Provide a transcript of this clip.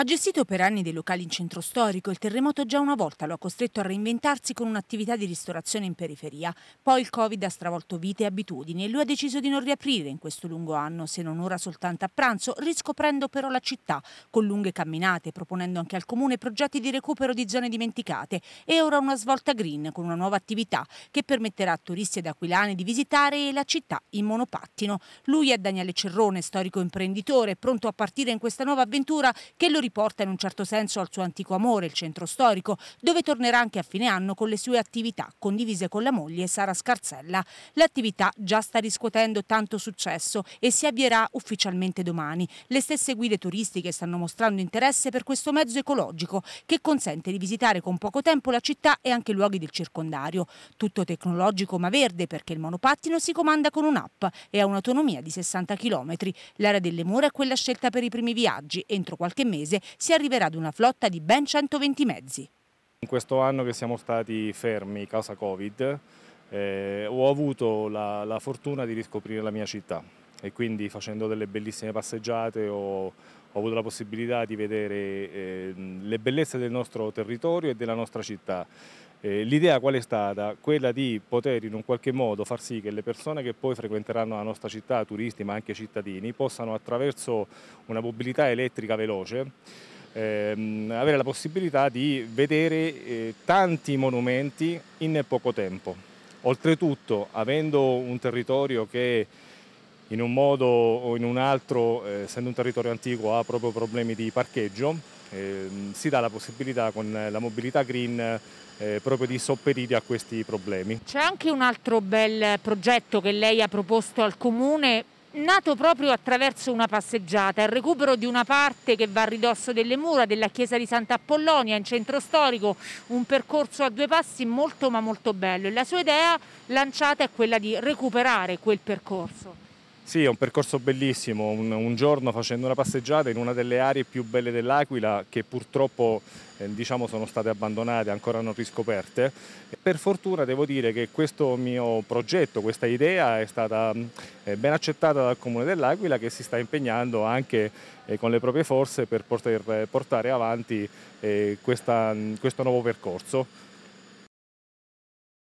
Ha gestito per anni dei locali in centro storico, il terremoto già una volta lo ha costretto a reinventarsi con un'attività di ristorazione in periferia. Poi il Covid ha stravolto vite e abitudini e lui ha deciso di non riaprire in questo lungo anno, se non ora soltanto a pranzo, riscoprendo però la città, con lunghe camminate, proponendo anche al comune progetti di recupero di zone dimenticate e ora una svolta green con una nuova attività che permetterà a turisti ed aquilani di visitare la città in monopattino. Lui è Daniele Cerrone, storico imprenditore, pronto a partire in questa nuova avventura che lo riporta in un certo senso al suo antico amore, il centro storico, dove tornerà anche a fine anno con le sue attività condivise con la moglie Sara Scarzella. L'attività già sta riscuotendo tanto successo e si avvierà ufficialmente domani. Le stesse guide turistiche stanno mostrando interesse per questo mezzo ecologico che consente di visitare con poco tempo la città e anche luoghi del circondario. Tutto tecnologico ma verde perché il monopattino si comanda con un'app e ha un'autonomia di 60 km. L'area delle mura è quella scelta per i primi viaggi. Entro qualche mese mese si arriverà ad una flotta di ben 120 mezzi. In questo anno che siamo stati fermi causa Covid eh, ho avuto la, la fortuna di riscoprire la mia città e quindi facendo delle bellissime passeggiate ho ho avuto la possibilità di vedere eh, le bellezze del nostro territorio e della nostra città. Eh, l'idea qual è stata? Quella di poter in un qualche modo far sì che le persone che poi frequenteranno la nostra città, turisti ma anche cittadini, possano attraverso una mobilità elettrica veloce Ehm, avere la possibilità di vedere eh, tanti monumenti in poco tempo. Oltretutto, avendo un territorio che in un modo o in un altro, eh, essendo un territorio antico, ha proprio problemi di parcheggio, eh, si dà la possibilità con la mobilità green eh, proprio di sopperire a questi problemi. C'è anche un altro bel progetto che lei ha proposto al comune nato proprio attraverso una passeggiata, il recupero di una parte che va a ridosso delle mura della chiesa di Santa Sant'Appollonia in centro storico, un percorso a due passi molto ma molto bello e la sua idea lanciata è quella di recuperare quel percorso. Sì, è un percorso bellissimo, un, un, giorno facendo una passeggiata in una delle aree più belle dell'Aquila che purtroppo eh, diciamo sono state abbandonate, ancora non riscoperte. Per fortuna devo dire che questo mio progetto, questa idea è stata eh, ben accettata dal Comune dell'Aquila che si sta impegnando anche eh, con le proprie forze per poter portare avanti eh, questa, questo nuovo percorso.